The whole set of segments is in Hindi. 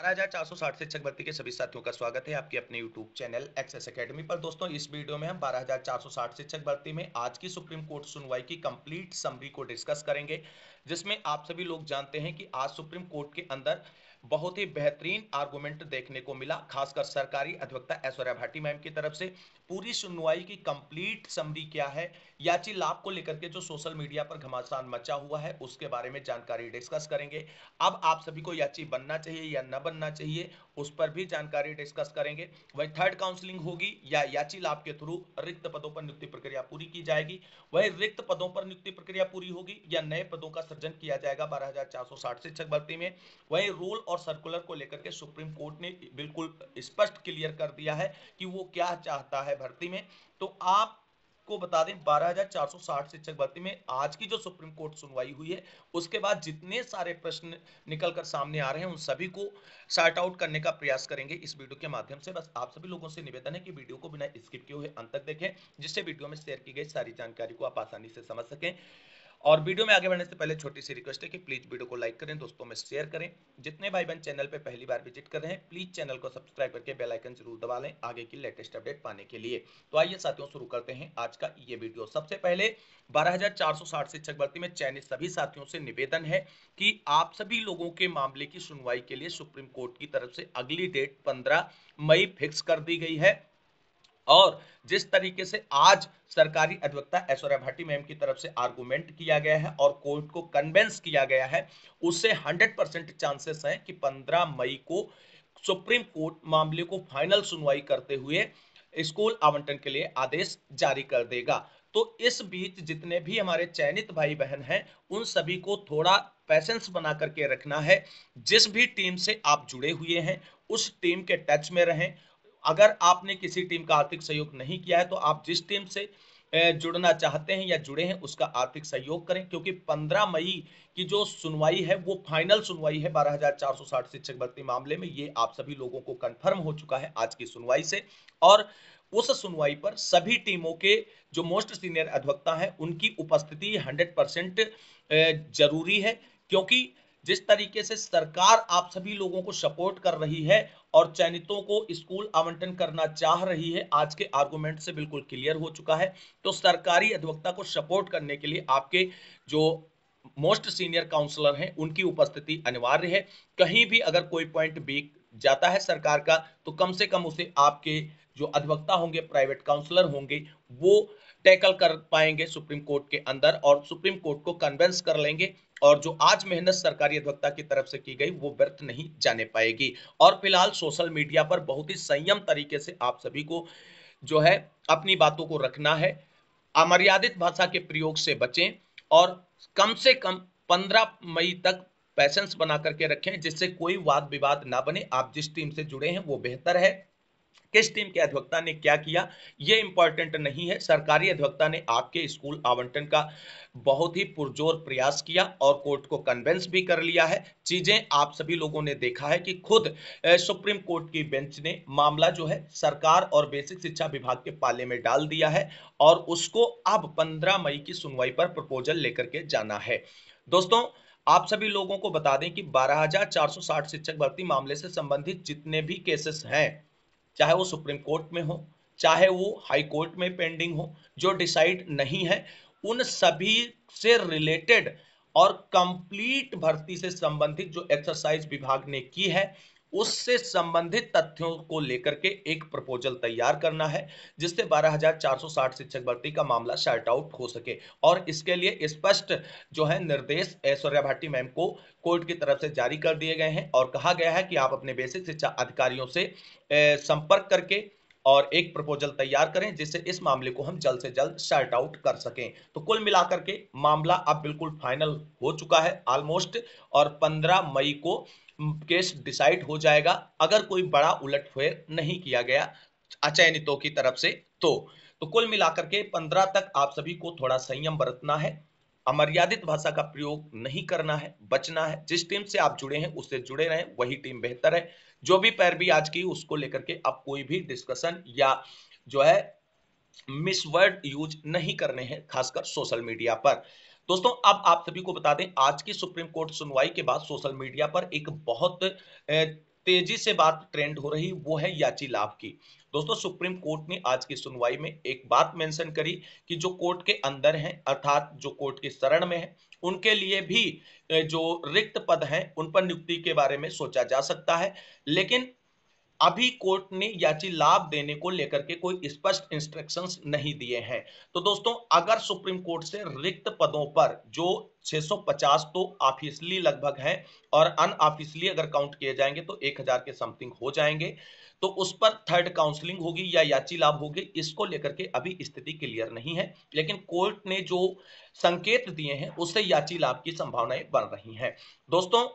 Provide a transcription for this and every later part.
12,460 शिक्षक भर्ती के सभी साथियों का स्वागत है आपके अपने YouTube चैनल एक्सेस अकेडमी पर दोस्तों इस वीडियो में हम 12,460 शिक्षक भर्ती में आज की सुप्रीम कोर्ट सुनवाई की कंप्लीट समरी को डिस्कस करेंगे जिसमें आप सभी लोग जानते हैं कि आज सुप्रीम कोर्ट के अंदर बहुत ही बेहतरीन आर्गूमेंट देखने को मिला खासकर सरकारी अधिवक्ता ऐश्वर्या भाटी मैम की तरफ से पूरी सुनवाई की कंप्लीट समरी क्या है याची लाभ को लेकर के जो सोशल मीडिया पर घमासान मचा हुआ है उसके बारे में जानकारी डिस्कस करेंगे अब आप सभी को याची बनना चाहिए या न बनना चाहिए उस पर भी जानकारी डिस्कस करेंगे वही थर्ड काउंसलिंग होगी या याची लाभ के थ्रू रिक्त पदों पर नियुक्ति प्रक्रिया पूरी की जाएगी वही रिक्त पदों पर नियुक्ति प्रक्रिया पूरी होगी या नए पदों का सृजन किया जाएगा बारह से शिक्षक भर्ती में वही रोल और और सर्कुलर को लेकर के सुप्रीम कोर्ट ने बिल्कुल स्पष्ट क्लियर कर दिया है कि वो क्या चाहता है भर्ती में तो आप को बता दें 12,460 शिक्षक भर्ती में आज की जो सुप्रीम कोर्ट सुनवाई हुई है उसके बाद जितने सारे प्रश्न निकल कर सामने आ रहे हैं उन सभी को शार्ट आउट करने का प्रयास करेंगे इस वीडियो के माध्यम से बस आप सभी लोगों से निवेदन है कि वीडियो को बिना स्किप किए हुए अंत तक देखें जिससे वीडियो में शेयर की गई सारी जानकारी को आप आसानी से समझ सकें और वीडियो में आगे बढ़ने से पहले छोटी सी रिक्वेस्ट है कि प्लीज वीडियो को लाइक करें दोस्तों में शेयर करें जितने भाई बहन चैनल पर पहली बार विजिट कर रहे हैं प्लीज चैनल को सब्सक्राइब करके बेल आइकन जरूर दबा लें आगे की लेटेस्ट अपडेट पाने के लिए तो आइए साथियों शुरू करते हैं आज का ये वीडियो सबसे पहले 12,460 शिक्षक भर्ती में चयनित सभी साथियों से निवेदन है कि आप सभी लोगों के मामले की सुनवाई के लिए सुप्रीम कोर्ट की तरफ से अगली डेट पंद्रह मई फिक्स कर दी गई है और जिस तरीके से आज सरकारी अधिवक्ता ऐश्वर्या भाटी मैम की तरफ से आर्गूमेंट किया गया है और कोर्ट को कन्वेंस किया गया है उससे 100 परसेंट चांसेस हैं कि 15 मई को सुप्रीम कोर्ट मामले को फाइनल सुनवाई करते हुए स्कूल आवंटन के लिए आदेश जारी कर देगा तो इस बीच जितने भी हमारे चयनित भाई बहन हैं उन सभी को थोड़ा पैसेंस बना करके रखना है जिस भी टीम से आप जुड़े हुए हैं उस टीम के टच में रहें अगर आपने किसी टीम का आर्थिक सहयोग नहीं किया है तो आप जिस टीम से जुड़ना चाहते हैं या जुड़े हैं उसका आर्थिक सहयोग करें क्योंकि 15 मई की जो सुनवाई है वो फाइनल सुनवाई है 12,460 शिक्षक भर्ती मामले में ये आप सभी लोगों को कंफर्म हो चुका है आज की सुनवाई से और उस सुनवाई पर सभी टीमों के जो मोस्ट सीनियर अधिवक्ता हैं उनकी उपस्थिति 100 जरूरी है क्योंकि जिस तरीके से सरकार आप सभी लोगों को सपोर्ट कर रही है और चयनितों को स्कूल आवंटन करना चाह रही है आज के आर्गुमेंट से बिल्कुल क्लियर हो चुका है तो सरकारी अधिवक्ता को सपोर्ट करने के लिए आपके जो मोस्ट सीनियर काउंसलर हैं उनकी उपस्थिति अनिवार्य है कहीं भी अगर कोई पॉइंट बीक जाता है सरकार का तो कम से कम उसे आपके जो अधिवक्ता होंगे प्राइवेट काउंसलर होंगे वो टैकल कर पाएंगे सुप्रीम कोर्ट के अंदर और सुप्रीम कोर्ट को कन्वेंस कर लेंगे और जो आज मेहनत सरकारी अधिवक्ता की तरफ से की गई वो व्यर्थ नहीं जाने पाएगी और फिलहाल सोशल मीडिया पर बहुत ही संयम तरीके से आप सभी को जो है अपनी बातों को रखना है अमर्यादित भाषा के प्रयोग से बचें और कम से कम पंद्रह मई तक पैसेंस बना करके रखें जिससे कोई वाद विवाद ना बने आप जिस टीम से जुड़े हैं वो बेहतर है किस टीम के अधिवक्ता ने क्या किया ये इंपॉर्टेंट नहीं है सरकारी अधिवक्ता ने आपके स्कूल आवंटन का बहुत ही पुरजोर प्रयास किया और कोर्ट को कन्वेंस भी कर लिया है चीजें आप सभी लोगों ने देखा है कि खुद सुप्रीम कोर्ट की बेंच ने मामला जो है सरकार और बेसिक शिक्षा विभाग के पाले में डाल दिया है और उसको अब पंद्रह मई की सुनवाई पर प्रपोजल लेकर के जाना है दोस्तों आप सभी लोगों को बता दें कि 12,460 शिक्षक भर्ती मामले से संबंधित जितने भी केसेस हैं चाहे वो सुप्रीम कोर्ट में हो चाहे वो हाई कोर्ट में पेंडिंग हो जो डिसाइड नहीं है उन सभी से रिलेटेड और कंप्लीट भर्ती से संबंधित जो एक्सरसाइज विभाग ने की है उससे संबंधित तथ्यों को लेकर के एक प्रपोजल तैयार करना है जिससे 12,460 शिक्षक भर्ती का मामला शार्ट आउट हो सके और इसके लिए स्पष्ट जो है निर्देश ऐश्वर्या भाटी मैम को कोर्ट की तरफ से जारी कर दिए गए हैं और कहा गया है कि आप अपने बेसिक शिक्षा अधिकारियों से संपर्क करके और एक प्रपोजल तैयार करें जिससे इस मामले को हम जल्द से जल्द शर्ट आउट कर सकें तो कुल मिलाकर के मामला अब बिल्कुल फाइनल हो चुका है ऑलमोस्ट और 15 मई को केस डिसाइड हो जाएगा अगर कोई बड़ा उलटफेर नहीं किया गया अचयनितों की तरफ से तो तो कुल मिलाकर के 15 तक आप सभी को थोड़ा संयम बरतना है अमर्यादित भाषा का प्रयोग नहीं करना है बचना है जिस टीम से आप जुड़े हैं उससे जुड़े रहें वही टीम बेहतर है जो भी पैरवी आज की उसको लेकर के आप कोई भी डिस्कशन या जो है मिस वर्ड यूज नहीं करने हैं खासकर सोशल मीडिया पर दोस्तों अब आप सभी को बता दें आज की सुप्रीम कोर्ट सुनवाई के बाद सोशल मीडिया पर एक बहुत तेजी से बात ट्रेंड हो रही वो है याची लाभ की दोस्तों सुप्रीम कोर्ट ने आज की सुनवाई में एक बात मेंशन करी कि जो कोर्ट के अंदर हैं अर्थात जो कोर्ट के शरण में है उनके लिए भी जो रिक्त पद हैं उन पर नियुक्ति के बारे में सोचा जा सकता है लेकिन अभी कोर्ट ने याची लाभ देने को लेकर के कोई स्पष्ट इंस्ट्रक्शंस नहीं दिए हैं तो दोस्तों अगर सुप्रीम कोर्ट से रिक्त पदों पर जो 650 तो ऑफिसली लगभग है और अनऑफिसली अगर काउंट किए जाएंगे तो 1000 के समथिंग हो जाएंगे तो उस पर थर्ड काउंसलिंग होगी या याची लाभ होगी इसको लेकर के अभी स्थिति क्लियर नहीं है लेकिन कोर्ट ने जो संकेत दिए हैं उससे याची लाभ की संभावनाएं बन रही हैं दोस्तों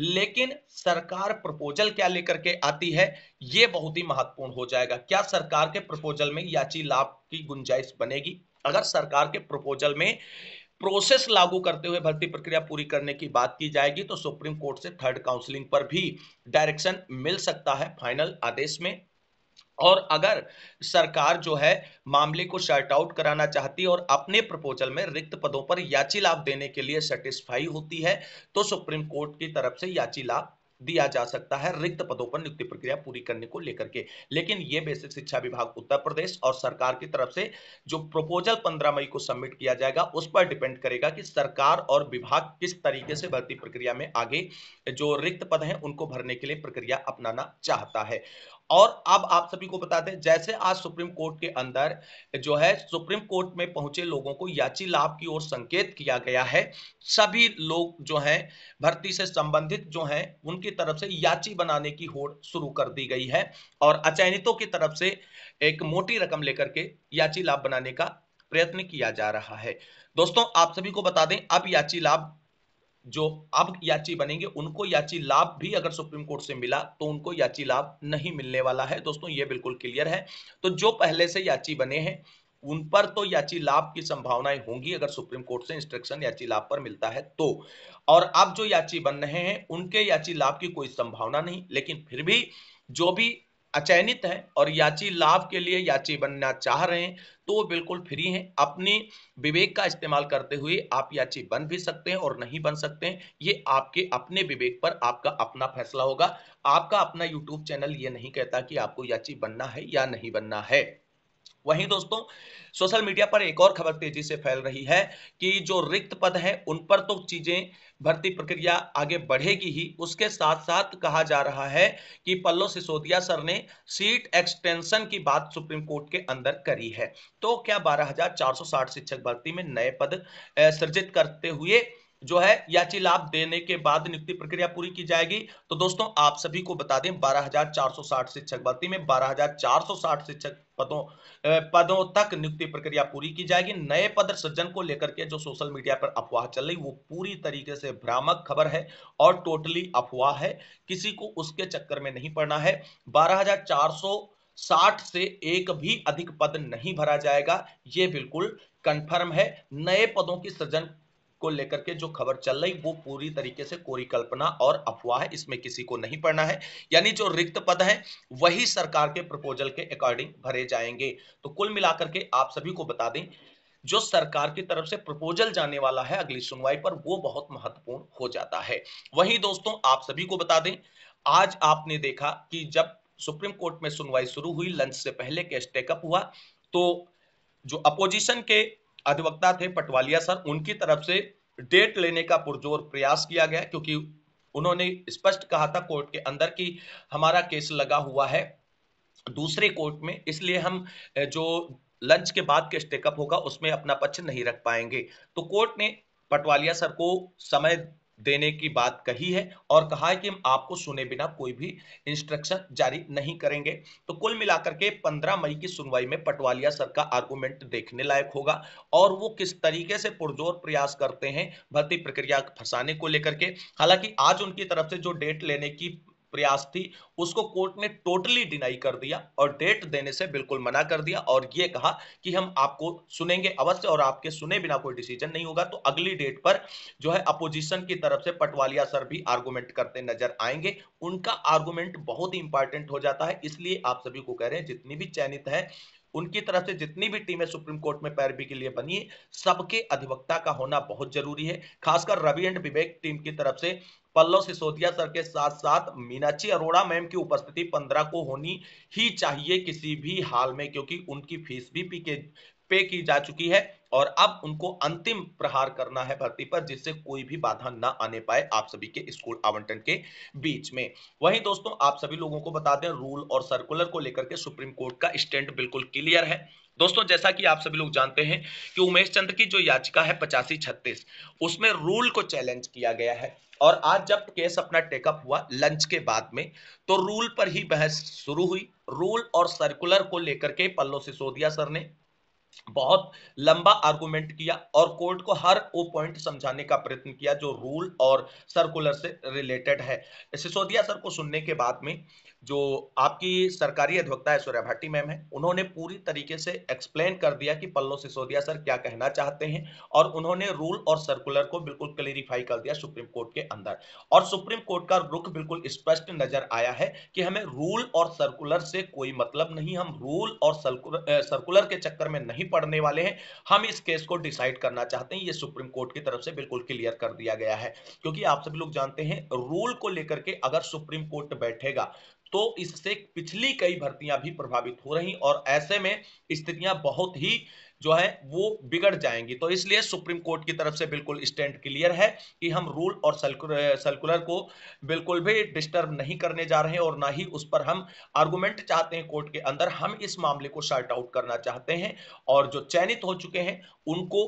लेकिन सरकार प्रपोजल क्या लेकर के आती है यह बहुत ही महत्वपूर्ण हो जाएगा क्या सरकार के प्रपोजल में याची लाभ की गुंजाइश बनेगी अगर सरकार के प्रपोजल में प्रोसेस लागू करते हुए भर्ती प्रक्रिया पूरी करने की बात की जाएगी तो सुप्रीम कोर्ट से थर्ड काउंसलिंग पर भी डायरेक्शन मिल सकता है फाइनल आदेश में और अगर सरकार जो है मामले को शर्ट आउट कराना चाहती है और अपने प्रपोजल में रिक्त पदों पर याची लाभ देने के लिए सेटिस्फाई होती है तो सुप्रीम कोर्ट की तरफ से याची लाभ दिया जा सकता है रिक्त पदों पर नियुक्ति प्रक्रिया पूरी करने को लेकर के लेकिन ये बेसिक शिक्षा विभाग उत्तर प्रदेश और सरकार की तरफ से जो प्रपोजल 15 मई को सबमिट किया जाएगा उस पर डिपेंड करेगा कि सरकार और विभाग किस तरीके से भर्ती प्रक्रिया में आगे जो रिक्त पद हैं उनको भरने के लिए प्रक्रिया अपनाना चाहता है और अब आप सभी को बता दें जैसे आज सुप्रीम कोर्ट के अंदर जो है सुप्रीम कोर्ट में पहुंचे लोगों को याची लाभ की ओर संकेत किया गया है सभी लोग जो हैं भर्ती से संबंधित जो हैं उनकी तरफ से याची बनाने की होड़ शुरू कर दी गई है और अचयनितों की तरफ से एक मोटी रकम लेकर के याची लाभ बनाने का प्रयत्न किया जा रहा है दोस्तों आप सभी को बता दें अब याची लाभ जो अब याची बनेंगे उनको याची लाभ भी अगर सुप्रीम कोर्ट से मिला तो उनको याची लाभ नहीं मिलने वाला है दोस्तों ये बिल्कुल क्लियर है तो जो पहले से याची बने हैं उन पर तो याची लाभ की संभावनाएं होंगी अगर सुप्रीम कोर्ट से इंस्ट्रक्शन याची लाभ पर मिलता है तो और अब जो याची बन रहे हैं उनके याची लाभ की कोई संभावना नहीं लेकिन फिर भी जो भी अचयनित हैं और याची लाभ के लिए याची बनना चाह रहे हैं तो वो बिल्कुल फ्री हैं अपने विवेक का इस्तेमाल करते हुए आप याची बन भी सकते हैं और नहीं बन सकते हैं ये आपके अपने विवेक पर आपका अपना फैसला होगा आपका अपना यूट्यूब चैनल ये नहीं कहता कि आपको याची बनना है या नहीं बनना है वहीं दोस्तों सोशल मीडिया पर एक और खबर तेजी से फैल रही है कि जो रिक्त पद हैं उन पर तो चीजें भर्ती प्रक्रिया आगे बढ़ेगी ही उसके साथ साथ कहा जा रहा है कि पल्लो सिसोदिया सर ने सीट एक्सटेंशन की बात सुप्रीम कोर्ट के अंदर करी है तो क्या 12,460 शिक्षक भर्ती में नए पद सृजित करते हुए जो है याची लाभ देने के बाद नियुक्ति प्रक्रिया पूरी की जाएगी तो दोस्तों आप सभी को बता दें 12,460 शिक्षक भर्ती में 12,460 शिक्षक पदों पदों तक नियुक्ति प्रक्रिया पूरी की जाएगी नए पद सृजन को लेकर के जो सोशल मीडिया पर अफवाह चल रही वो पूरी तरीके से भ्रामक खबर है और टोटली अफवाह है किसी को उसके चक्कर में नहीं पड़ना है बारह साठ से एक भी अधिक पद नहीं भरा जाएगा ये बिल्कुल कंफर्म है नए पदों की सृजन को लेकर के जो खबर चल रही वो पूरी तरीके से कोरी कल्पना और अफवाह है इसमें किसी को नहीं पढ़ना है यानी जो रिक्त पद है वही सरकार के प्रपोजल के अकॉर्डिंग भरे जाएंगे तो कुल मिलाकर के आप सभी को बता दें जो सरकार की तरफ से प्रपोजल जाने वाला है अगली सुनवाई पर वो बहुत महत्वपूर्ण हो जाता है वहीं दोस्तों आप सभी को बता दें आज आपने देखा कि जब सुप्रीम कोर्ट में सुनवाई शुरू हुई लंच से पहले केस टेकअप हुआ तो जो अपोजिशन के अधिवक्ता थे पटवालिया सर उनकी तरफ से डेट लेने का पुरजोर प्रयास किया गया क्योंकि उन्होंने स्पष्ट कहा था कोर्ट के अंदर कि हमारा केस लगा हुआ है दूसरे कोर्ट में इसलिए हम जो लंच के बाद के स्टेकअप होगा उसमें अपना पक्ष नहीं रख पाएंगे तो कोर्ट ने पटवालिया सर को समय देने की बात कही है और कहा है कि हम आपको सुने बिना कोई भी इंस्ट्रक्शन जारी नहीं करेंगे तो कुल मिलाकर के 15 मई की सुनवाई में पटवालिया सर का आर्गूमेंट देखने लायक होगा और वो किस तरीके से पुरजोर प्रयास करते हैं भर्ती प्रक्रिया फंसाने को लेकर के हालांकि आज उनकी तरफ से जो डेट लेने की प्रयास थी उसको कोर्ट ने टोटली डिनाई कर दिया और डेट देने से बिल्कुल मना कर दिया और ये कहा कि हम आपको सुनेंगे अवश्य और आपके सुने बिना कोई डिसीजन नहीं होगा तो अगली डेट पर जो है अपोजिशन की तरफ से पटवालिया सर भी आर्गूमेंट करते नजर आएंगे उनका आर्गूमेंट बहुत ही इंपॉर्टेंट हो जाता है इसलिए आप सभी को कह रहे हैं जितनी भी चयनित है उनकी तरफ से जितनी भी टीमें सुप्रीम कोर्ट में पैरवी के लिए बनी है सबके अधिवक्ता का होना बहुत जरूरी है खासकर रवि एंड विवेक टीम की तरफ से पल्लव सिसोदिया सर के साथ साथ मीनाक्षी अरोड़ा मैम की उपस्थिति पंद्रह को होनी ही चाहिए किसी भी हाल में क्योंकि उनकी फीस भी पी के पे की जा चुकी है और अब उनको अंतिम प्रहार करना है भर्ती पर जिससे कोई भी बाधा ना आने पाए आप सभी के स्कूल आवंटन के बीच में वहीं दोस्तों आप सभी लोगों को बता दें रूल और सर्कुलर को लेकर के सुप्रीम कोर्ट का स्टैंड बिल्कुल क्लियर है दोस्तों जैसा कि आप सभी लोग जानते हैं कि उमेश चंद्र की जो याचिका है पचासी छत्तीस उसमें रूल को चैलेंज किया गया है और आज जब केस अपना टेकअप हुआ लंच के बाद में तो रूल पर ही बहस शुरू हुई रूल और सर्कुलर को लेकर के पल्लो सिसोदिया सर ने बहुत लंबा आर्गुमेंट किया और कोर्ट को हर वो पॉइंट समझाने का प्रयत्न किया जो रूल और सर्कुलर से रिलेटेड है सिसोदिया सर को सुनने के बाद में जो आपकी सरकारी अधिवक्ता है सूर्या भाटी मैम है उन्होंने पूरी तरीके से एक्सप्लेन कर दिया कि पल्लो सिसोदिया सर क्या कहना चाहते हैं और उन्होंने रूल और सर्कुलर को बिल्कुल क्लेरिफाई कर दिया सुप्रीम कोर्ट के अंदर और सुप्रीम कोर्ट का रुख बिल्कुल स्पष्ट नजर आया है कि हमें रूल और सर्कुलर से कोई मतलब नहीं हम रूल और सर्कुलर, सर्कुलर के चक्कर में नहीं पड़ने वाले हैं हम इस केस को डिसाइड करना चाहते हैं ये सुप्रीम कोर्ट की तरफ से बिल्कुल क्लियर कर दिया गया है क्योंकि आप सभी लोग जानते हैं रूल को लेकर के अगर सुप्रीम कोर्ट बैठेगा तो इससे पिछली कई भर्तियां भी प्रभावित हो रही और ऐसे में स्थितियां बहुत ही जो है वो बिगड़ जाएंगी तो इसलिए सुप्रीम कोर्ट की तरफ से बिल्कुल स्टैंड क्लियर है कि हम रूल और सर्कुलर सर्कुलर को बिल्कुल भी डिस्टर्ब नहीं करने जा रहे हैं और ना ही उस पर हम आर्गूमेंट चाहते हैं कोर्ट के अंदर हम इस मामले को शॉर्ट आउट करना चाहते हैं और जो चयनित हो चुके हैं उनको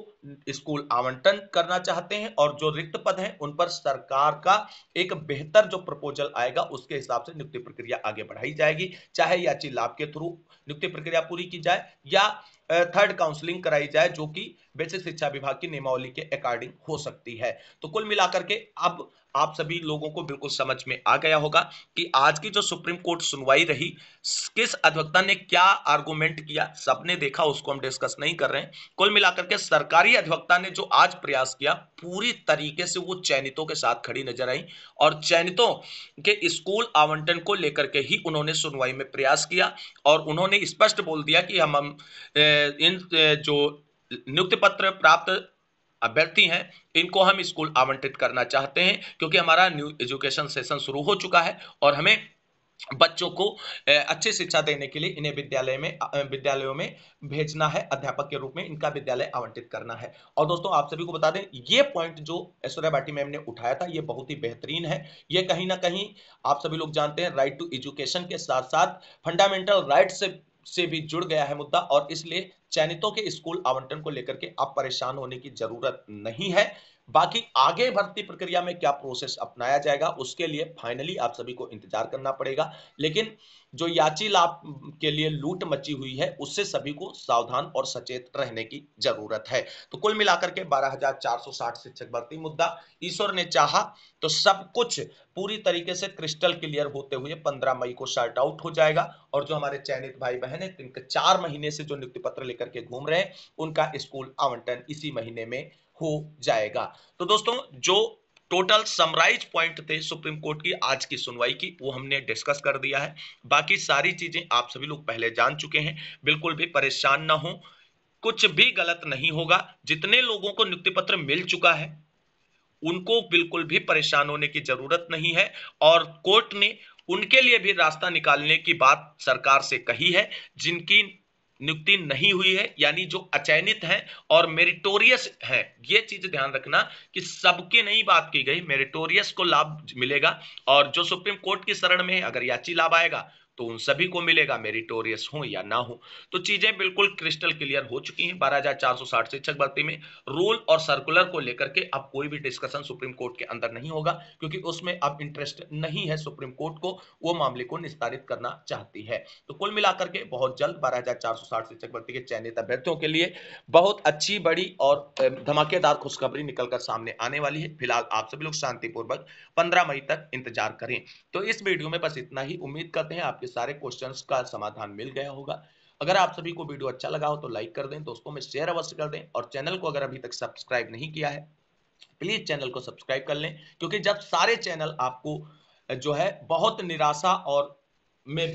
स्कूल आवंटन करना चाहते हैं और जो रिक्त पद हैं उन पर सरकार का एक बेहतर जो प्रपोजल आएगा उसके हिसाब से नियुक्ति प्रक्रिया आगे बढ़ाई जाएगी चाहे याची लाभ के थ्रू नियुक्ति प्रक्रिया पूरी की जाए या थर्ड काउंसलिंग कराई जाए जो कि बेसिक शिक्षा विभाग की नियमावली के अकॉर्डिंग हो सकती है तो कुल मिलाकर के अब आप सभी लोगों को बिल्कुल समझ में आ गया होगा कि आज की जो सुप्रीम कोर्ट सुनवाई रही किस अधिवक्ता ने क्या आर्गूमेंट किया सबने देखा उसको हम डिस्कस नहीं कर रहे हैं कुल मिलाकर के सरकारी अधिवक्ता ने जो आज प्रयास किया पूरी तरीके से वो चयनितों के साथ खड़ी नजर आई और चयनितों के स्कूल आवंटन को लेकर के ही उन्होंने सुनवाई में प्रयास किया और उन्होंने स्पष्ट बोल दिया कि हम, हम इन जो नियुक्ति पत्र प्राप्त अभ्यर्थी हैं इनको हम स्कूल आवंटित करना चाहते हैं क्योंकि हमारा न्यू एजुकेशन सेशन शुरू हो चुका है और हमें बच्चों को अच्छी शिक्षा देने के लिए इन्हें विद्यालय में विद्यालयों में भेजना है अध्यापक के रूप में इनका विद्यालय आवंटित करना है और दोस्तों आप सभी को बता दें ये पॉइंट जो ऐश्वर्या भाटी मैम ने उठाया था ये बहुत ही बेहतरीन है ये कहीं ना कहीं आप सभी लोग जानते हैं राइट टू एजुकेशन के साथ साथ फंडामेंटल राइट से से भी जुड़ गया है मुद्दा और इसलिए चयनितों के स्कूल आवंटन को लेकर के अब परेशान होने की जरूरत नहीं है बाकी आगे भर्ती प्रक्रिया में क्या प्रोसेस अपनाया जाएगा उसके लिए फाइनली आप सभी को इंतजार करना पड़ेगा लेकिन जो याची लाभ के लिए लूट मची हुई है उससे सभी को सावधान और सचेत रहने की जरूरत है तो कुल मिलाकर के 12,460 शिक्षक भर्ती मुद्दा ईश्वर ने चाहा तो सब कुछ पूरी तरीके से क्रिस्टल क्लियर होते हुए 15 मई को शर्ट आउट हो जाएगा और जो हमारे चयनित भाई बहन है जिनके चार महीने से जो नियुक्ति पत्र लेकर के घूम रहे हैं उनका स्कूल आवंटन इसी महीने में हो जाएगा तो दोस्तों जो टोटल समराइज पॉइंट थे सुप्रीम कोर्ट की आज की सुनवाई की वो हमने डिस्कस कर दिया है बाकी सारी चीजें आप सभी लोग पहले जान चुके हैं बिल्कुल भी परेशान ना हो कुछ भी गलत नहीं होगा जितने लोगों को नियुक्ति पत्र मिल चुका है उनको बिल्कुल भी परेशान होने की जरूरत नहीं है और कोर्ट ने उनके लिए भी रास्ता निकालने की बात सरकार से कही है जिनकी नियुक्ति नहीं हुई है यानी जो अचयनित है और मेरिटोरियस है ये चीज ध्यान रखना कि सबके नहीं बात की गई मेरिटोरियस को लाभ मिलेगा और जो सुप्रीम कोर्ट की शरण में अगर याची लाभ आएगा तो उन सभी को मिलेगा मेरिटोरियस हो या ना हो तो चीजें बिल्कुल क्रिस्टल क्लियर हो चुकी हैं 12460 शिक्षक भर्ती में रूल और सर्कुलर को लेकर के अब कोई भी डिस्कशन सुप्रीम कोर्ट के अंदर नहीं होगा क्योंकि उसमें अब इंटरेस्ट नहीं है सुप्रीम कोर्ट को वो मामले को निस्तारित करना चाहती है तो कुल मिलाकर के बहुत जल्द 12460 शिक्षक भर्ती के चयनित अभ्यर्थियों के लिए बहुत अच्छी बड़ी और धमाकेदार खुशखबरी निकलकर सामने आने वाली है फिलहाल आप सभी लोग शांतिपूर्वक पंद्रह मई तक इंतजार करें तो इस वीडियो में बस इतना ही उम्मीद करते हैं आपके सारे क्वेश्चन का समाधान मिल गया होगा अगर आप सभी को वीडियो अच्छा लगा हो तो लाइक कर दें दोस्तों में शेयर अवश्य कर दें और चैनल को अगर अभी तक सब्सक्राइब नहीं किया है प्लीज चैनल को सब्सक्राइब कर लें क्योंकि जब सारे चैनल आपको जो है बहुत निराशा और में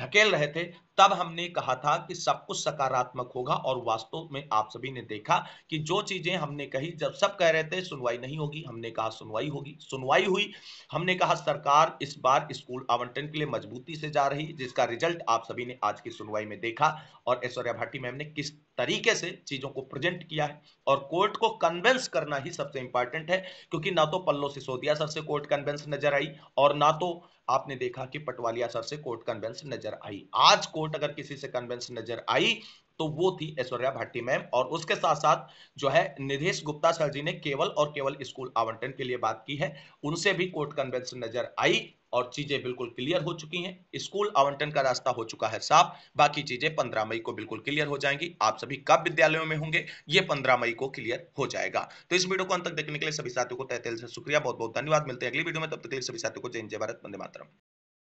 ढकेल रहे थे तब हमने कहा था कि सब कुछ सकारात्मक होगा और वास्तव में आप सभी ने देखा कि जो चीजें हमने कही जब सब कह रहे थे सुनवाई नहीं होगी हमने कहा सुनवाई होगी सुनवाई हुई हमने कहा सरकार इस बार स्कूल आवंटन के लिए मजबूती से जा रही जिसका रिजल्ट आप सभी ने आज की सुनवाई में देखा और ऐश्वर्या भाटी मैम ने किस तरीके से चीजों को प्रेजेंट किया है और कोर्ट को कन्वेंस करना ही सबसे इंपॉर्टेंट है क्योंकि ना तो पल्लो सिसोदिया सर से कोर्ट कन्वेंस नजर आई और ना तो आपने देखा कि पटवालिया सर से कोर्ट कन्वेंस नजर आई आज कोर्ट अगर किसी से कन्वेंस नजर आई तो वो थी ऐश्वर्या भट्टी मैम और उसके साथ साथ जो है निधेश गुप्ता सर जी ने केवल और केवल स्कूल आवंटन के लिए बात की है उनसे भी कोर्ट कन्वेंस नजर आई और चीजें बिल्कुल क्लियर हो चुकी हैं स्कूल आवंटन का रास्ता हो चुका है साफ बाकी चीजें पंद्रह मई को बिल्कुल क्लियर हो जाएंगी आप सभी कब विद्यालयों में होंगे ये पंद्रह मई को क्लियर हो जाएगा तो इस वीडियो को अंत तक देखने के लिए सभी साथियों को तहतेल से शुक्रिया बहुत बहुत धन्यवाद मिलते हैं अगली वीडियो में तब तक के लिए सभी साथियों को जय जय भारत बंदे मातरम